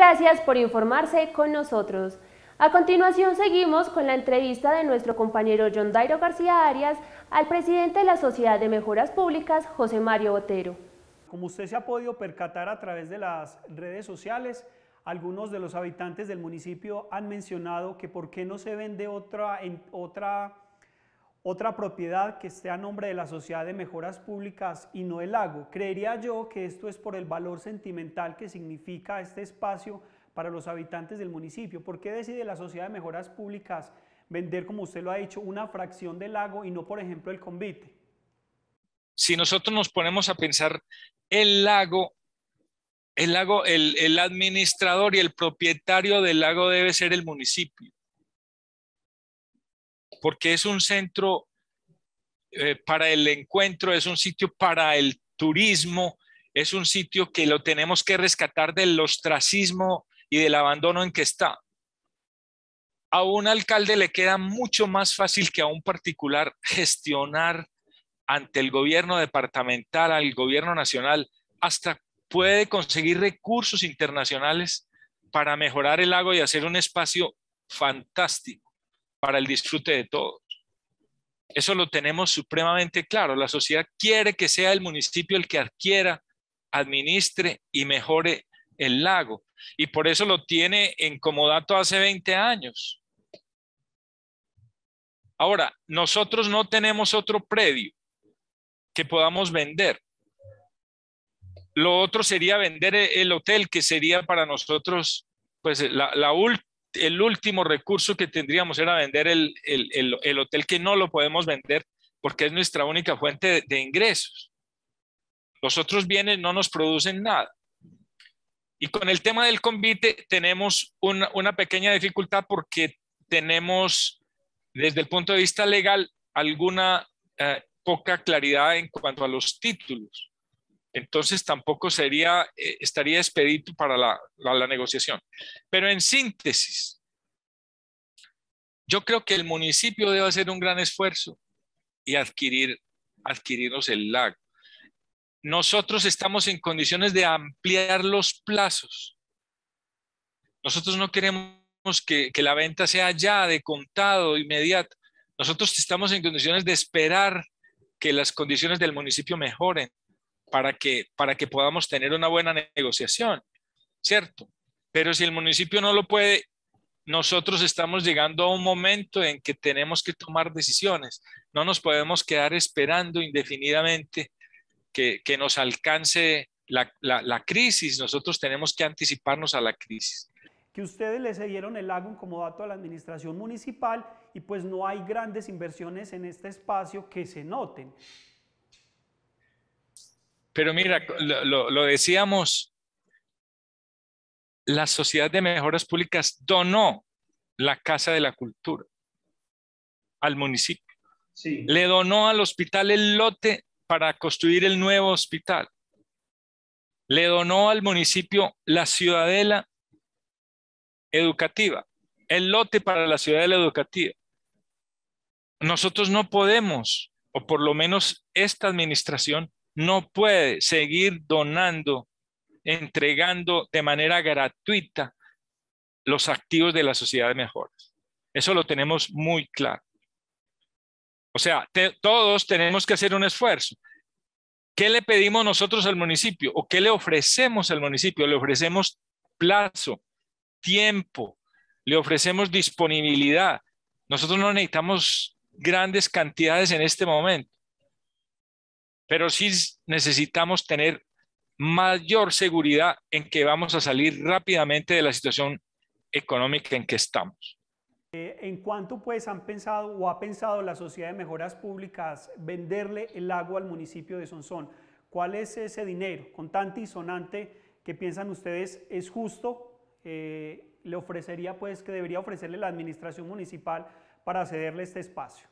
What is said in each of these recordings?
Gracias por informarse con nosotros. A continuación seguimos con la entrevista de nuestro compañero John Dairo García Arias al presidente de la Sociedad de Mejoras Públicas, José Mario Botero. Como usted se ha podido percatar a través de las redes sociales, algunos de los habitantes del municipio han mencionado que por qué no se vende otra, otra otra propiedad que esté a nombre de la Sociedad de Mejoras Públicas y no el lago. Creería yo que esto es por el valor sentimental que significa este espacio para los habitantes del municipio. ¿Por qué decide la Sociedad de Mejoras Públicas vender, como usted lo ha dicho, una fracción del lago y no, por ejemplo, el convite? Si nosotros nos ponemos a pensar, el lago, el, lago el administrador y el propietario del lago debe ser el municipio porque es un centro eh, para el encuentro, es un sitio para el turismo, es un sitio que lo tenemos que rescatar del ostracismo y del abandono en que está. A un alcalde le queda mucho más fácil que a un particular gestionar ante el gobierno departamental, al gobierno nacional, hasta puede conseguir recursos internacionales para mejorar el lago y hacer un espacio fantástico para el disfrute de todos. Eso lo tenemos supremamente claro. La sociedad quiere que sea el municipio el que adquiera, administre y mejore el lago. Y por eso lo tiene en comodato hace 20 años. Ahora, nosotros no tenemos otro predio que podamos vender. Lo otro sería vender e-, el hotel, que sería para nosotros pues la, la, el último recurso que tendríamos era vender el, hotel que no lo podemos vender porque es nuestra única fuente de, ingresos. Los otros bienes no nos producen nada. Y con el tema del convite tenemos una, pequeña dificultad porque tenemos desde el punto de vista legal alguna eh, poca claridad en cuanto a los títulos entonces tampoco sería, eh, estaría expedito para la, negociación. Pero en síntesis, yo creo que el municipio debe hacer un gran esfuerzo y adquirir, adquirirnos el lag. Nosotros estamos en condiciones de ampliar los plazos. Nosotros no queremos que, que la venta sea ya de contado, inmediato. Nosotros estamos en condiciones de esperar que las condiciones del municipio mejoren para que, para que podamos tener una buena negociación, ¿cierto? Pero si el municipio no lo puede, nosotros estamos llegando a un momento en que tenemos que tomar decisiones. No nos podemos quedar esperando indefinidamente que, que nos alcance la, la, crisis. Nosotros tenemos que anticiparnos a la crisis. Que ustedes le cedieron el lago como dato a la administración municipal y pues no hay grandes inversiones en este espacio que se noten. Pero mira, lo, decíamos, la Sociedad de Mejoras Públicas donó la Casa de la Cultura al municipio. Le donó al hospital el lote para construir el nuevo hospital. Le donó al municipio la ciudadela educativa, el lote para la ciudadela educativa. Nosotros no podemos, o por lo menos esta administración, no puede seguir donando, entregando de manera gratuita los activos de la sociedad de mejoras. Eso lo tenemos muy claro. O sea, todos tenemos que hacer un esfuerzo. ¿Qué le pedimos nosotros al municipio o qué le ofrecemos al municipio? Le ofrecemos plazo, tiempo, le ofrecemos disponibilidad. Nosotros no necesitamos grandes cantidades en este momento pero sí necesitamos tener mayor seguridad en que vamos a salir rápidamente de la situación económica en que estamos. Eh, ¿En cuanto pues han pensado o ha pensado la Sociedad de Mejoras Públicas venderle el agua al municipio de Sonsón? ¿Cuál es ese dinero contante y sonante que piensan ustedes es justo? Eh, ¿Le ofrecería pues que debería ofrecerle la administración municipal para cederle este espacio?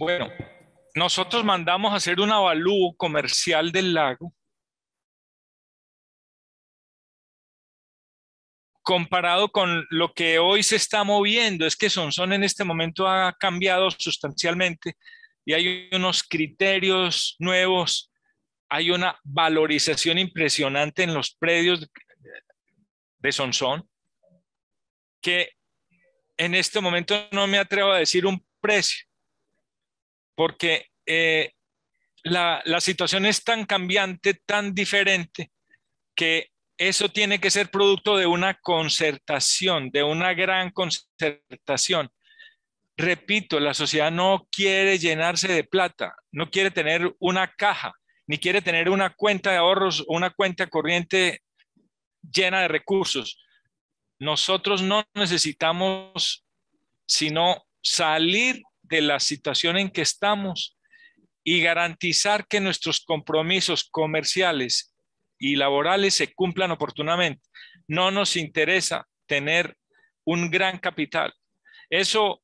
Bueno, nosotros mandamos a hacer un avalúo comercial del lago comparado con lo que hoy se está moviendo, es que Sonson en este momento ha cambiado sustancialmente y hay unos criterios nuevos, hay una valorización impresionante en los predios de Sonson que en este momento no me atrevo a decir un precio, porque eh, la, la situación es tan cambiante, tan diferente, que eso tiene que ser producto de una concertación, de una gran concertación. Repito, la sociedad no quiere llenarse de plata, no quiere tener una caja, ni quiere tener una cuenta de ahorros, una cuenta corriente llena de recursos. Nosotros no necesitamos sino salir de la situación en que estamos y garantizar que nuestros compromisos comerciales y laborales se cumplan oportunamente. No nos interesa tener un gran capital. Eso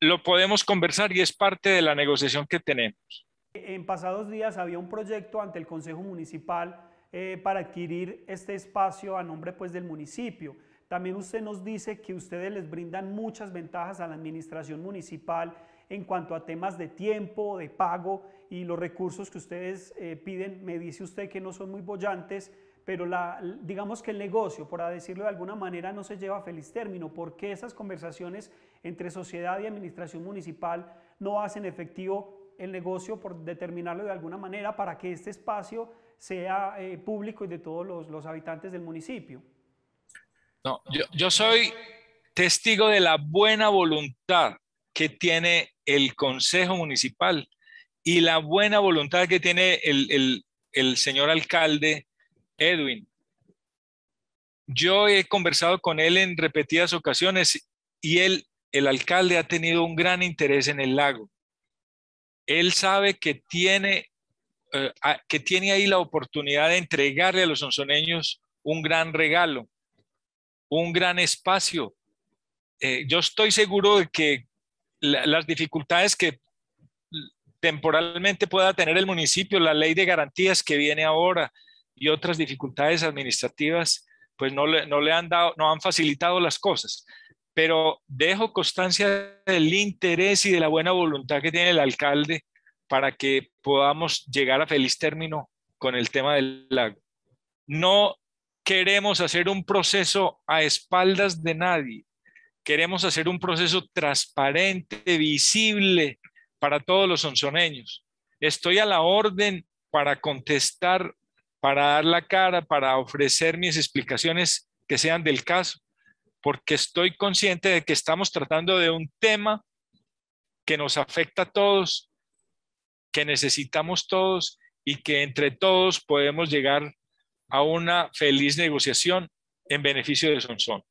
lo podemos conversar y es parte de la negociación que tenemos. En pasados días había un proyecto ante el Consejo Municipal eh, para adquirir este espacio a nombre pues, del municipio. También usted nos dice que ustedes les brindan muchas ventajas a la administración municipal en cuanto a temas de tiempo, de pago y los recursos que ustedes eh, piden. Me dice usted que no son muy bollantes, pero digamos que el negocio, por decirlo de alguna manera, no se lleva a feliz término, porque esas conversaciones entre sociedad y administración municipal no hacen efectivo el negocio, por determinarlo de alguna manera, para que este espacio sea eh, público y de todos los habitantes del municipio yo, soy testigo de la buena voluntad que tiene el Consejo Municipal y la buena voluntad que tiene el, señor alcalde Edwin. Yo he conversado con él en repetidas ocasiones y él, el alcalde, ha tenido un gran interés en el lago. Él sabe que tiene, eh, que tiene ahí la oportunidad de entregarle a los onzoneños un gran regalo un gran espacio. Eh, yo estoy seguro de que las dificultades que temporalmente pueda tener el municipio, la ley de garantías que viene ahora y otras dificultades administrativas, pues no le, no le han dado, no han facilitado las cosas. Pero dejo constancia del interés y de la buena voluntad que tiene el alcalde para que podamos llegar a feliz término con el tema del lago. No queremos hacer un proceso a espaldas de nadie. Queremos hacer un proceso transparente, visible para todos los sonzoneños. Estoy a la orden para contestar, para dar la cara, para ofrecer mis explicaciones que sean del caso, porque estoy consciente de que estamos tratando de un tema que nos afecta a todos, que necesitamos todos y que entre todos podemos llegar a una feliz negociación en beneficio de Sonsón.